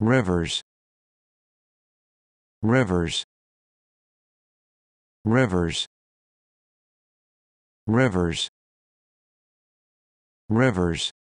rivers rivers rivers rivers rivers